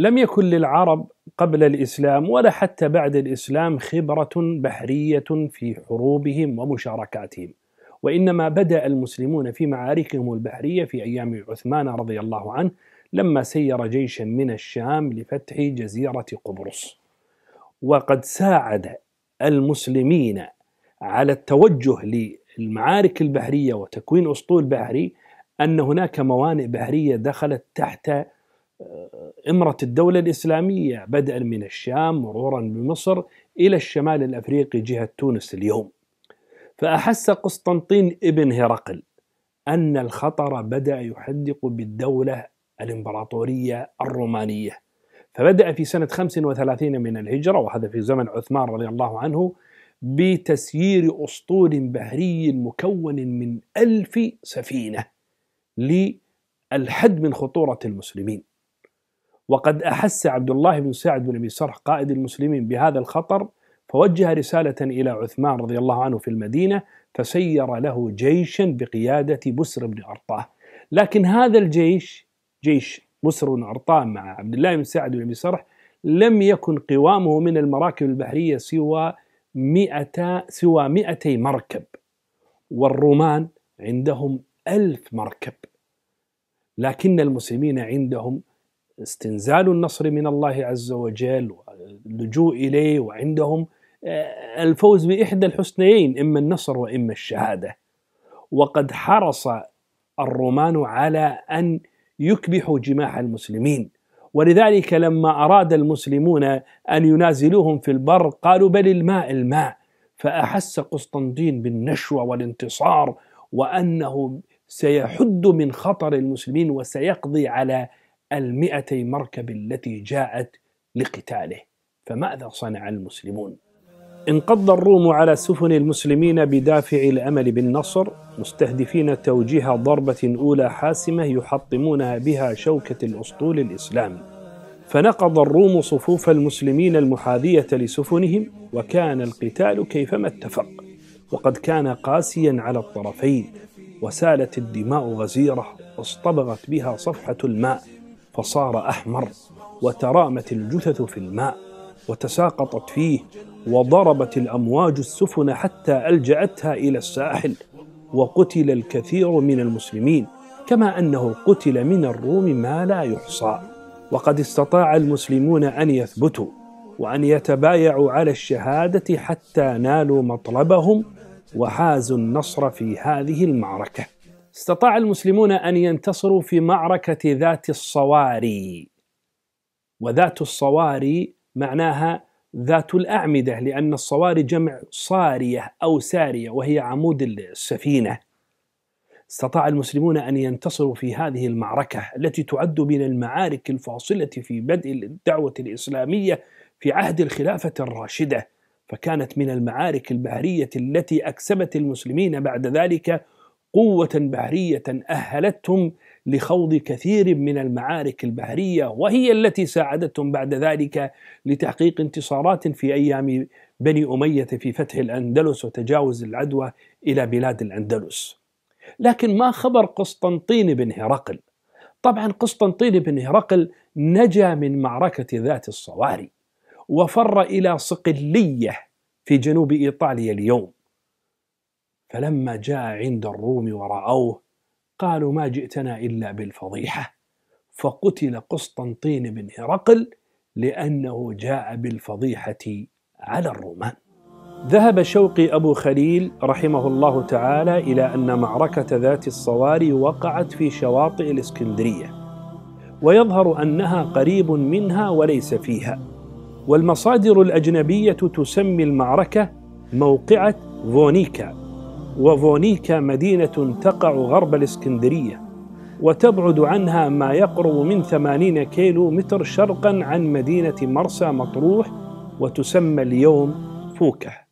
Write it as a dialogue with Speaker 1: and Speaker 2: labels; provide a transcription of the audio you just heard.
Speaker 1: لم يكن للعرب قبل الإسلام ولا حتى بعد الإسلام خبرة بحرية في حروبهم ومشاركاتهم وإنما بدأ المسلمون في معاركهم البحرية في أيام عثمان رضي الله عنه لما سير جيشا من الشام لفتح جزيرة قبرص وقد ساعد المسلمين على التوجه للمعارك البحرية وتكوين أسطول بحري أن هناك موانئ بحرية دخلت تحت إمرة الدولة الإسلامية بدءا من الشام مرورا بمصر إلى الشمال الأفريقي جهة تونس اليوم فأحس قسطنطين ابن هرقل أن الخطر بدأ يحدق بالدولة الإمبراطورية الرومانية فبدأ في سنة 35 من الهجرة وهذا في زمن عثمان رضي الله عنه بتسيير أسطول بحري مكون من ألف سفينة للحد من خطورة المسلمين وقد أحس عبد الله بن سعد بن أبي سرح قائد المسلمين بهذا الخطر فوجه رسالة إلى عثمان رضي الله عنه في المدينة فسير له جيشا بقيادة بسر بن أرطاه لكن هذا الجيش جيش بسر بن أرطاه مع عبد الله بن سعد بن أبي سرح لم يكن قوامه من المراكب البحرية سوى مئة سوى 200 مركب والرومان عندهم ألف مركب لكن المسلمين عندهم استنزال النصر من الله عز وجل واللجوء إليه وعندهم آه، الفوز بإحدى الحسنيين إما النصر وإما الشهادة وقد حرص الرومان على أن يكبحوا جماح المسلمين ولذلك لما أراد المسلمون أن ينازلوهم في البر قالوا بل الماء الماء فأحس قسطنطين بالنشوة والانتصار وأنه سيحد من خطر المسلمين وسيقضي على المئتي مركب التي جاءت لقتاله فماذا صنع المسلمون؟ انقض الروم على سفن المسلمين بدافع الامل بالنصر مستهدفين توجيه ضربه اولى حاسمه يحطمونها بها شوكه الاسطول الاسلامي فنقض الروم صفوف المسلمين المحاذيه لسفنهم وكان القتال كيفما اتفق وقد كان قاسيا على الطرفين وسالت الدماء غزيره اصطبغت بها صفحه الماء فصار أحمر وترامت الجثث في الماء وتساقطت فيه وضربت الأمواج السفن حتى ألجأتها إلى الساحل وقتل الكثير من المسلمين كما أنه قتل من الروم ما لا يحصى وقد استطاع المسلمون أن يثبتوا وأن يتبايعوا على الشهادة حتى نالوا مطلبهم وحازوا النصر في هذه المعركه استطاع المسلمون أن ينتصروا في معركة ذات الصواري وذات الصواري معناها ذات الأعمدة لأن الصواري جمع صارية أو سارية وهي عمود السفينة استطاع المسلمون أن ينتصروا في هذه المعركة التي تعد من المعارك الفاصلة في بدء الدعوة الإسلامية في عهد الخلافة الراشدة فكانت من المعارك البهريه التي أكسبت المسلمين بعد ذلك قوة بحرية أهلتهم لخوض كثير من المعارك البحرية وهي التي ساعدتهم بعد ذلك لتحقيق انتصارات في أيام بني أمية في فتح الأندلس وتجاوز العدوى إلى بلاد الأندلس لكن ما خبر قسطنطين بن هرقل طبعا قسطنطين بن هرقل نجا من معركة ذات الصواري وفر إلى صقلية في جنوب إيطاليا اليوم فلما جاء عند الروم ورأوه قالوا ما جئتنا إلا بالفضيحة فقتل قسطنطين بن هرقل لأنه جاء بالفضيحة على الرومان ذهب شوقي أبو خليل رحمه الله تعالى إلى أن معركة ذات الصواري وقعت في شواطئ الإسكندرية ويظهر أنها قريب منها وليس فيها والمصادر الأجنبية تسمي المعركة موقعة فونيكا وفونيكا مدينة تقع غرب الإسكندرية وتبعد عنها ما يقرب من 80 كيلو متر شرقا عن مدينة مرسى مطروح وتسمى اليوم فوكه